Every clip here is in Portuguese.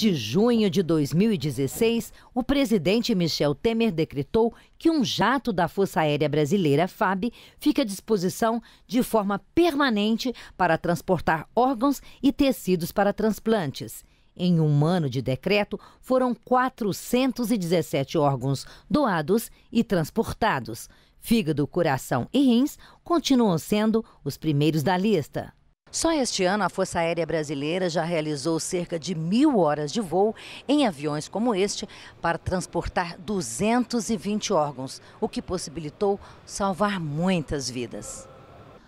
de junho de 2016, o presidente Michel Temer decretou que um jato da Força Aérea Brasileira, FAB, fica à disposição de forma permanente para transportar órgãos e tecidos para transplantes. Em um ano de decreto, foram 417 órgãos doados e transportados. Fígado, coração e rins continuam sendo os primeiros da lista. Só este ano, a Força Aérea Brasileira já realizou cerca de mil horas de voo em aviões como este para transportar 220 órgãos, o que possibilitou salvar muitas vidas.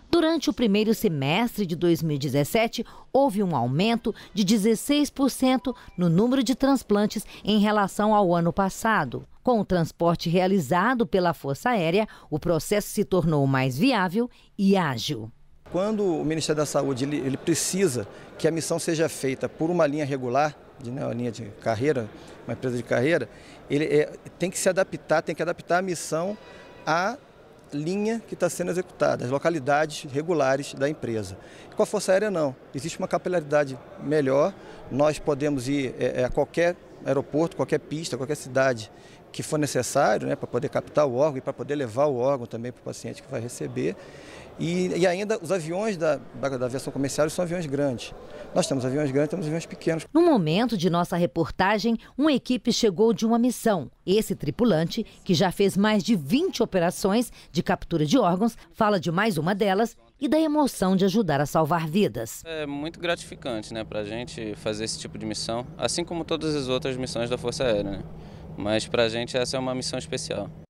Durante o primeiro semestre de 2017, houve um aumento de 16% no número de transplantes em relação ao ano passado. Com o transporte realizado pela Força Aérea, o processo se tornou mais viável e ágil quando o Ministério da Saúde ele, ele precisa que a missão seja feita por uma linha regular, de, né, uma linha de carreira, uma empresa de carreira, ele é, tem que se adaptar, tem que adaptar a missão à linha que está sendo executada, às localidades regulares da empresa. Com a Força Aérea não, existe uma capilaridade melhor, nós podemos ir é, é a qualquer aeroporto, qualquer pista, qualquer cidade que for necessário né, para poder captar o órgão e para poder levar o órgão também para o paciente que vai receber. E, e ainda os aviões da, da, da aviação comercial são aviões grandes. Nós temos aviões grandes, temos aviões pequenos. No momento de nossa reportagem, uma equipe chegou de uma missão. Esse tripulante, que já fez mais de 20 operações de captura de órgãos, fala de mais uma delas e da emoção de ajudar a salvar vidas. É muito gratificante né, para a gente fazer esse tipo de missão, assim como todas as outras missões da Força Aérea. Né? Mas para a gente essa é uma missão especial.